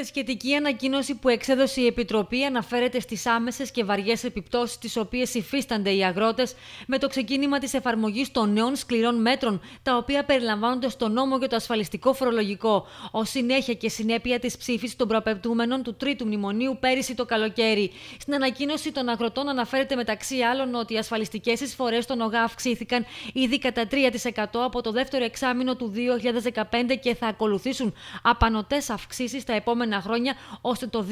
Σε σχετική ανακοίνωση που εξέδωσε η Επιτροπή αναφέρεται στις άμεσες και βαριές επιπτώσεις τις οποίες υφίστανται οι αγρότες, με το ξεκίνημα της εφαρμογής των νέων σκληρών μέτρων τα οποία περιλαμβάνονται στο νόμο για το ασφαλιστικό φορολογικό ω συνέχεια και συνέπεια της ψήφισης των προαπαιτούμενων του τρίτου μνημονίου πέρυσι το καλοκαίρι. Στην ανακοίνωση των αγροτών αναφέρεται μεταξύ άλλων ότι οι ασφαλιστικές εισφορές των ΟΓΑ αυξήθηκαν ήδη κατά 3% από το δεύτερο εξάμεινο του 2015 και θα ακολουθήσουν απανοτές αυξήσεις τα επόμενα επόμενα χρόνια, ώστε το 2022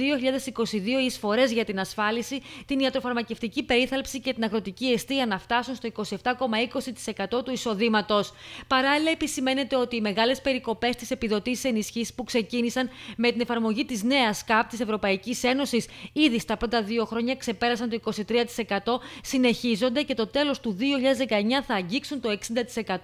οι εισφορέ για την ασφάλιση, την ιατροφαρμακευτική περίθαλψη και την αγροτική αιστεία να φτάσουν στο 27,20% του εισοδήματος. Παράλληλα, επισημαίνεται ότι οι μεγάλες περικοπές της επιδοτήση ενισχύσεις που ξεκίνησαν με την εφαρμογή της νέας ΚΑΠ της Ευρωπαϊκής Ένωσης ήδη στα πρώτα δύο χρόνια ξεπέρασαν το 23%, συνεχίζονται και το τέλος του 2019 θα αγγίξουν το 60%,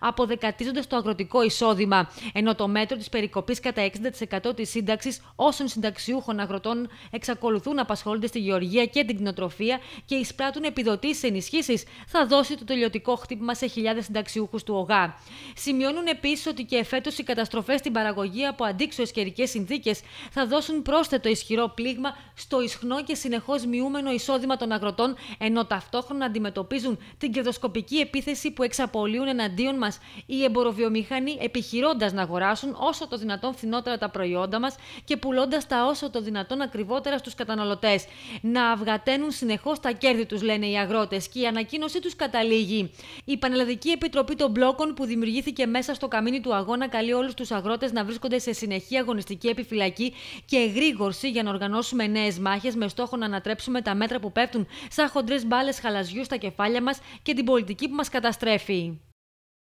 αποδεκατίζοντας το αγροτικό εισόδημα. Ενώ το μέτρο της περικοπής κατά 60% της σύνταξης όσων συνταξιούχων αγροτών εξακολουθούν να απασχολούνται στη γεωργία και την κτηνοτροφία και εισπράττουν επιδοτήσεις ενισχύσεις, θα δώσει το τελειωτικό χτύπημα σε χιλιάδες συνταξιούχους του ΟΓΑ. Σημειώνουν επίσης ότι και εφέτο οι καταστροφές στην παραγωγή από αντίξωες καιρικές συνθήκες θα δώσουν πρόσθετο ισχυρό πλήγμα στο ισχνό και συνεχώς μειούμενο εισόδημα των αγροτών, ενώ ταυτόχρονα αντιμετωπίζουν την κερδοσκοπική επίθεση που εξαπολύουν εναντίον μας οι εμποροβιομηχανοί επιχειρώντας να αγοράσουν όσο το δυνατόν φθηνότερα τα προϊόντα μας και πουλώντας τα όσο το δυνατόν ακριβότερα στους καταναλωτές. Να αυγαταίνουν συνεχώς τα κέρδη τους, λένε οι αγρότες, και η ανακοίνωσή τους καταλήγει. Η Πανελλαδική Επιτροπή των Μπλόκων που δημιουργήθηκε μέσα στο καμίνι του αγώνα καλεί όλους τους αγρότες να βρίσκονται σε συνεχή αγωνιστική επιφυλακή και εγρήγορση για να οργανώσουμε νέες μάχες με στόχο να ανατρέψουμε τα μέτρα που πέφτουν σαν χοντρές μπάλες χαλαζιού στα κεφάλια μας και την πολιτική που μας καταστρέφει.